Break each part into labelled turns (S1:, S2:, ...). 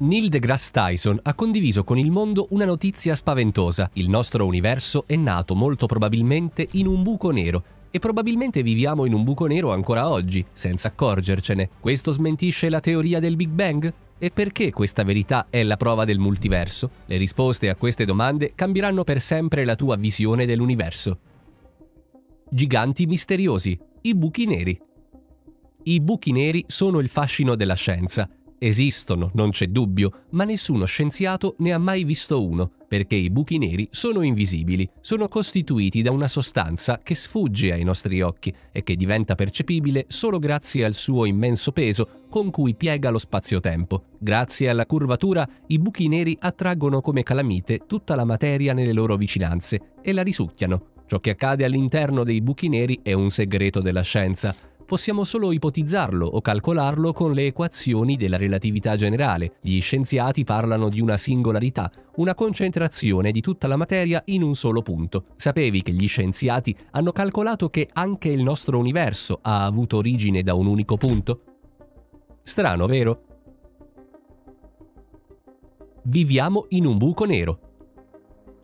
S1: Neil deGrasse Tyson ha condiviso con il mondo una notizia spaventosa. Il nostro universo è nato molto probabilmente in un buco nero e probabilmente viviamo in un buco nero ancora oggi, senza accorgercene. Questo smentisce la teoria del Big Bang? E perché questa verità è la prova del multiverso? Le risposte a queste domande cambieranno per sempre la tua visione dell'universo. Giganti misteriosi, i buchi neri. I buchi neri sono il fascino della scienza Esistono, non c'è dubbio, ma nessuno scienziato ne ha mai visto uno, perché i buchi neri sono invisibili, sono costituiti da una sostanza che sfugge ai nostri occhi e che diventa percepibile solo grazie al suo immenso peso con cui piega lo spazio-tempo. Grazie alla curvatura, i buchi neri attraggono come calamite tutta la materia nelle loro vicinanze e la risucchiano. Ciò che accade all'interno dei buchi neri è un segreto della scienza, possiamo solo ipotizzarlo o calcolarlo con le equazioni della relatività generale. Gli scienziati parlano di una singolarità, una concentrazione di tutta la materia in un solo punto. Sapevi che gli scienziati hanno calcolato che anche il nostro universo ha avuto origine da un unico punto? Strano, vero? Viviamo in un buco nero.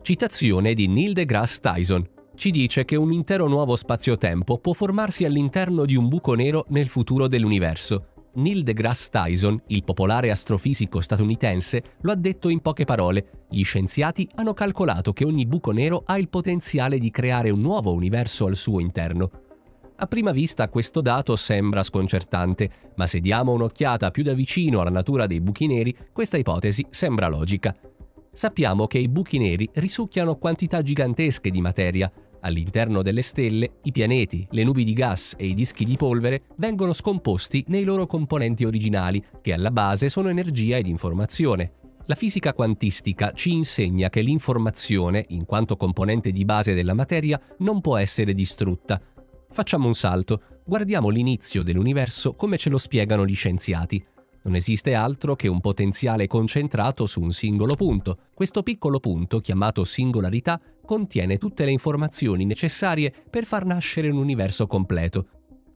S1: Citazione di Neil deGrasse Tyson ci dice che un intero nuovo spazio-tempo può formarsi all'interno di un buco nero nel futuro dell'universo. Neil deGrasse Tyson, il popolare astrofisico statunitense, lo ha detto in poche parole. Gli scienziati hanno calcolato che ogni buco nero ha il potenziale di creare un nuovo universo al suo interno. A prima vista questo dato sembra sconcertante, ma se diamo un'occhiata più da vicino alla natura dei buchi neri, questa ipotesi sembra logica. Sappiamo che i buchi neri risucchiano quantità gigantesche di materia, All'interno delle stelle, i pianeti, le nubi di gas e i dischi di polvere vengono scomposti nei loro componenti originali, che alla base sono energia ed informazione. La fisica quantistica ci insegna che l'informazione, in quanto componente di base della materia, non può essere distrutta. Facciamo un salto, guardiamo l'inizio dell'universo come ce lo spiegano gli scienziati. Non esiste altro che un potenziale concentrato su un singolo punto. Questo piccolo punto, chiamato singolarità, contiene tutte le informazioni necessarie per far nascere un universo completo.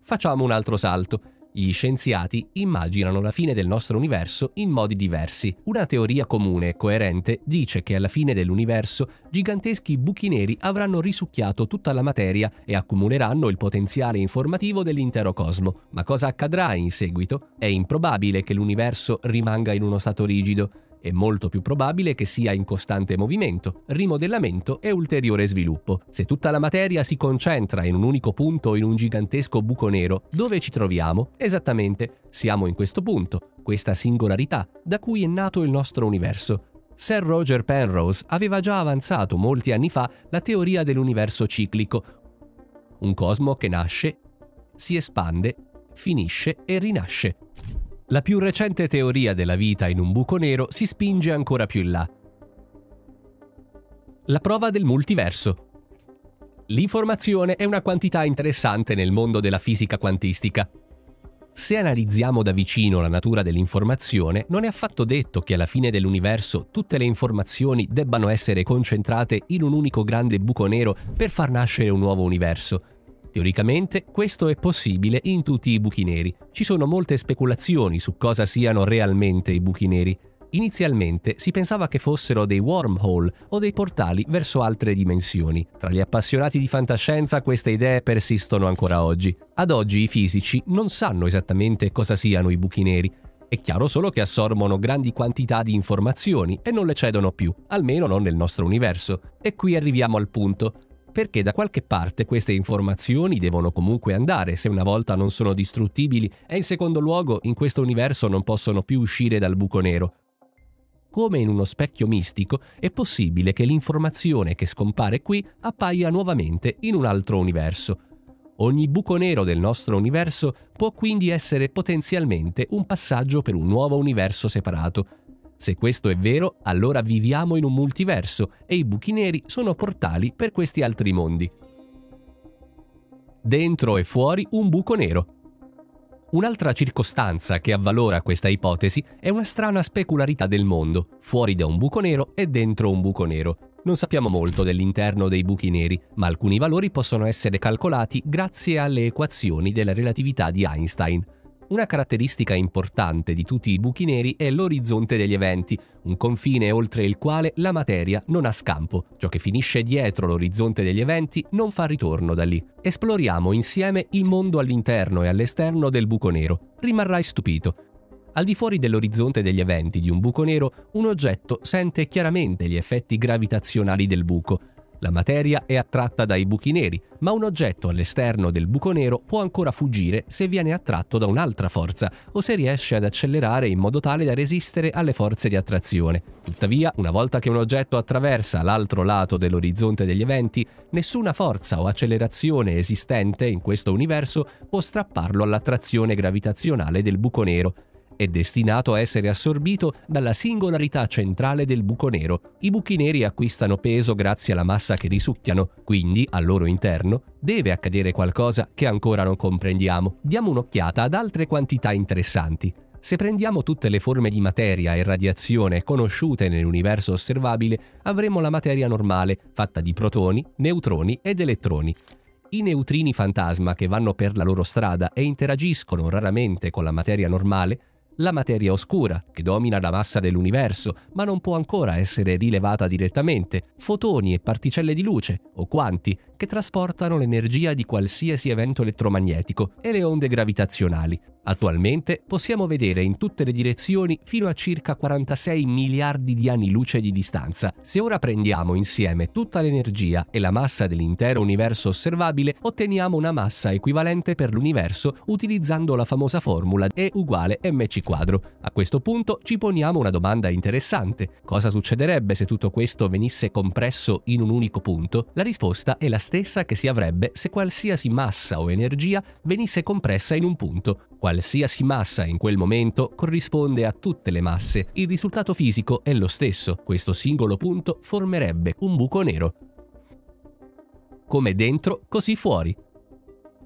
S1: Facciamo un altro salto. Gli scienziati immaginano la fine del nostro universo in modi diversi. Una teoria comune e coerente dice che alla fine dell'universo giganteschi buchi neri avranno risucchiato tutta la materia e accumuleranno il potenziale informativo dell'intero cosmo. Ma cosa accadrà in seguito? È improbabile che l'universo rimanga in uno stato rigido è molto più probabile che sia in costante movimento, rimodellamento e ulteriore sviluppo. Se tutta la materia si concentra in un unico punto in un gigantesco buco nero, dove ci troviamo? Esattamente, siamo in questo punto, questa singolarità, da cui è nato il nostro universo. Sir Roger Penrose aveva già avanzato molti anni fa la teoria dell'universo ciclico, un cosmo che nasce, si espande, finisce e rinasce. La più recente teoria della vita in un buco nero si spinge ancora più in là. La prova del multiverso. L'informazione è una quantità interessante nel mondo della fisica quantistica. Se analizziamo da vicino la natura dell'informazione, non è affatto detto che alla fine dell'universo tutte le informazioni debbano essere concentrate in un unico grande buco nero per far nascere un nuovo universo. Teoricamente questo è possibile in tutti i buchi neri. Ci sono molte speculazioni su cosa siano realmente i buchi neri. Inizialmente si pensava che fossero dei wormhole o dei portali verso altre dimensioni. Tra gli appassionati di fantascienza queste idee persistono ancora oggi. Ad oggi i fisici non sanno esattamente cosa siano i buchi neri. È chiaro solo che assorbono grandi quantità di informazioni e non le cedono più, almeno non nel nostro universo. E qui arriviamo al punto perché da qualche parte queste informazioni devono comunque andare se una volta non sono distruttibili e in secondo luogo in questo universo non possono più uscire dal buco nero. Come in uno specchio mistico è possibile che l'informazione che scompare qui appaia nuovamente in un altro universo. Ogni buco nero del nostro universo può quindi essere potenzialmente un passaggio per un nuovo universo separato, se questo è vero, allora viviamo in un multiverso e i buchi neri sono portali per questi altri mondi. Dentro e fuori un buco nero. Un'altra circostanza che avvalora questa ipotesi è una strana specularità del mondo, fuori da un buco nero e dentro un buco nero. Non sappiamo molto dell'interno dei buchi neri, ma alcuni valori possono essere calcolati grazie alle equazioni della relatività di Einstein. Una caratteristica importante di tutti i buchi neri è l'orizzonte degli eventi, un confine oltre il quale la materia non ha scampo. Ciò che finisce dietro l'orizzonte degli eventi non fa ritorno da lì. Esploriamo insieme il mondo all'interno e all'esterno del buco nero. Rimarrai stupito. Al di fuori dell'orizzonte degli eventi di un buco nero, un oggetto sente chiaramente gli effetti gravitazionali del buco, la materia è attratta dai buchi neri, ma un oggetto all'esterno del buco nero può ancora fuggire se viene attratto da un'altra forza o se riesce ad accelerare in modo tale da resistere alle forze di attrazione. Tuttavia, una volta che un oggetto attraversa l'altro lato dell'orizzonte degli eventi, nessuna forza o accelerazione esistente in questo universo può strapparlo all'attrazione gravitazionale del buco nero, è destinato a essere assorbito dalla singolarità centrale del buco nero. I buchi neri acquistano peso grazie alla massa che risucchiano, quindi al loro interno deve accadere qualcosa che ancora non comprendiamo. Diamo un'occhiata ad altre quantità interessanti. Se prendiamo tutte le forme di materia e radiazione conosciute nell'universo osservabile, avremo la materia normale, fatta di protoni, neutroni ed elettroni. I neutrini fantasma che vanno per la loro strada e interagiscono raramente con la materia normale la materia oscura, che domina la massa dell'universo, ma non può ancora essere rilevata direttamente, fotoni e particelle di luce, o quanti, che trasportano l'energia di qualsiasi evento elettromagnetico e le onde gravitazionali. Attualmente possiamo vedere in tutte le direzioni fino a circa 46 miliardi di anni luce di distanza. Se ora prendiamo insieme tutta l'energia e la massa dell'intero universo osservabile, otteniamo una massa equivalente per l'universo utilizzando la famosa formula E uguale mc quadro. A questo punto ci poniamo una domanda interessante. Cosa succederebbe se tutto questo venisse compresso in un unico punto? La risposta è la stessa stessa che si avrebbe se qualsiasi massa o energia venisse compressa in un punto. Qualsiasi massa in quel momento corrisponde a tutte le masse, il risultato fisico è lo stesso, questo singolo punto formerebbe un buco nero. Come dentro, così fuori,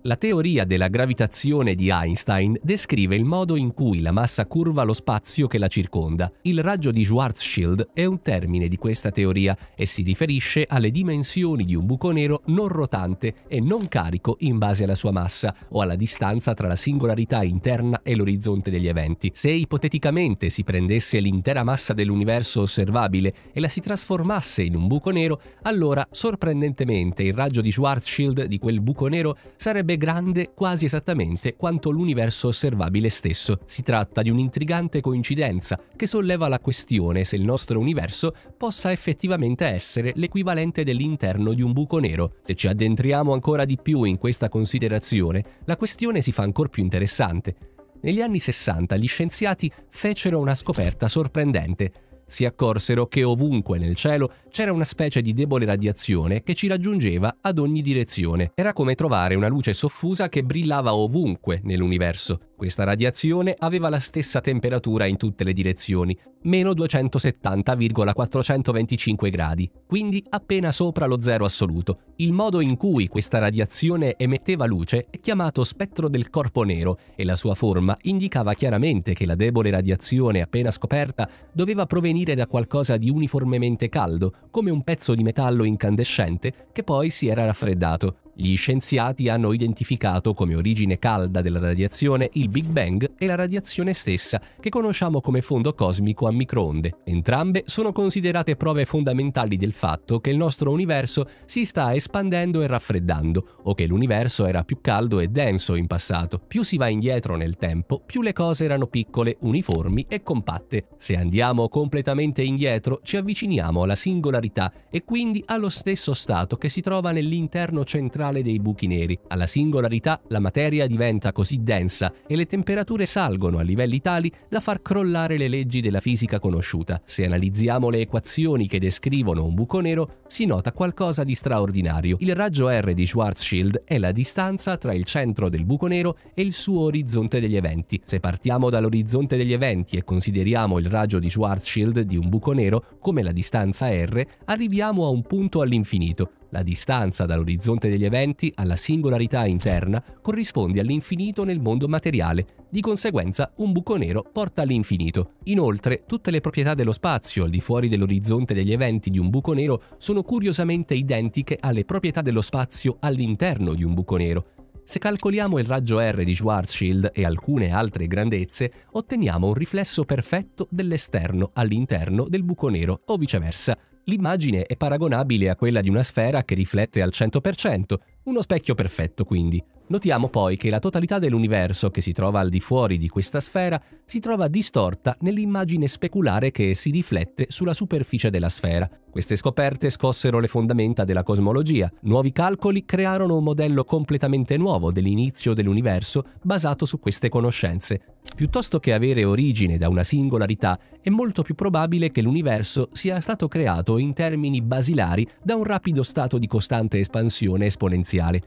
S1: la teoria della gravitazione di Einstein descrive il modo in cui la massa curva lo spazio che la circonda. Il raggio di Schwarzschild è un termine di questa teoria e si riferisce alle dimensioni di un buco nero non rotante e non carico in base alla sua massa o alla distanza tra la singolarità interna e l'orizzonte degli eventi. Se ipoteticamente si prendesse l'intera massa dell'universo osservabile e la si trasformasse in un buco nero, allora sorprendentemente il raggio di Schwarzschild di quel buco nero sarebbe è grande quasi esattamente quanto l'universo osservabile stesso. Si tratta di un'intrigante coincidenza che solleva la questione se il nostro universo possa effettivamente essere l'equivalente dell'interno di un buco nero. Se ci addentriamo ancora di più in questa considerazione, la questione si fa ancora più interessante. Negli anni 60 gli scienziati fecero una scoperta sorprendente si accorsero che ovunque nel cielo c'era una specie di debole radiazione che ci raggiungeva ad ogni direzione. Era come trovare una luce soffusa che brillava ovunque nell'universo questa radiazione aveva la stessa temperatura in tutte le direzioni, meno 270,425 gradi, quindi appena sopra lo zero assoluto. Il modo in cui questa radiazione emetteva luce è chiamato spettro del corpo nero e la sua forma indicava chiaramente che la debole radiazione appena scoperta doveva provenire da qualcosa di uniformemente caldo, come un pezzo di metallo incandescente che poi si era raffreddato. Gli scienziati hanno identificato come origine calda della radiazione il Big Bang e la radiazione stessa, che conosciamo come fondo cosmico a microonde. Entrambe sono considerate prove fondamentali del fatto che il nostro universo si sta espandendo e raffreddando, o che l'universo era più caldo e denso in passato. Più si va indietro nel tempo, più le cose erano piccole, uniformi e compatte. Se andiamo completamente indietro, ci avviciniamo alla singolarità e quindi allo stesso stato che si trova nell'interno centrale centrale dei buchi neri. Alla singolarità la materia diventa così densa e le temperature salgono a livelli tali da far crollare le leggi della fisica conosciuta. Se analizziamo le equazioni che descrivono un buco nero, si nota qualcosa di straordinario. Il raggio R di Schwarzschild è la distanza tra il centro del buco nero e il suo orizzonte degli eventi. Se partiamo dall'orizzonte degli eventi e consideriamo il raggio di Schwarzschild di un buco nero come la distanza R, arriviamo a un punto all'infinito, la distanza dall'orizzonte degli eventi alla singolarità interna corrisponde all'infinito nel mondo materiale, di conseguenza un buco nero porta all'infinito. Inoltre, tutte le proprietà dello spazio al di fuori dell'orizzonte degli eventi di un buco nero sono curiosamente identiche alle proprietà dello spazio all'interno di un buco nero. Se calcoliamo il raggio R di Schwarzschild e alcune altre grandezze, otteniamo un riflesso perfetto dell'esterno all'interno del buco nero o viceversa. L'immagine è paragonabile a quella di una sfera che riflette al 100%, uno specchio perfetto, quindi. Notiamo poi che la totalità dell'universo che si trova al di fuori di questa sfera si trova distorta nell'immagine speculare che si riflette sulla superficie della sfera. Queste scoperte scossero le fondamenta della cosmologia. Nuovi calcoli crearono un modello completamente nuovo dell'inizio dell'universo basato su queste conoscenze. Piuttosto che avere origine da una singolarità, è molto più probabile che l'universo sia stato creato in termini basilari da un rapido stato di costante espansione esponenziale spaziali.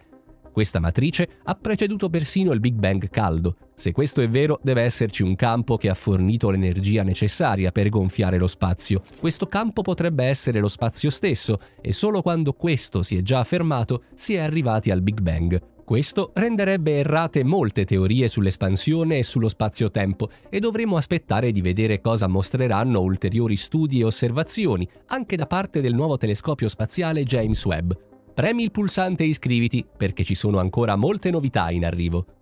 S1: Questa matrice ha preceduto persino il Big Bang caldo. Se questo è vero, deve esserci un campo che ha fornito l'energia necessaria per gonfiare lo spazio. Questo campo potrebbe essere lo spazio stesso, e solo quando questo si è già affermato si è arrivati al Big Bang. Questo renderebbe errate molte teorie sull'espansione e sullo spazio-tempo e dovremo aspettare di vedere cosa mostreranno ulteriori studi e osservazioni, anche da parte del nuovo telescopio spaziale James Webb premi il pulsante iscriviti perché ci sono ancora molte novità in arrivo.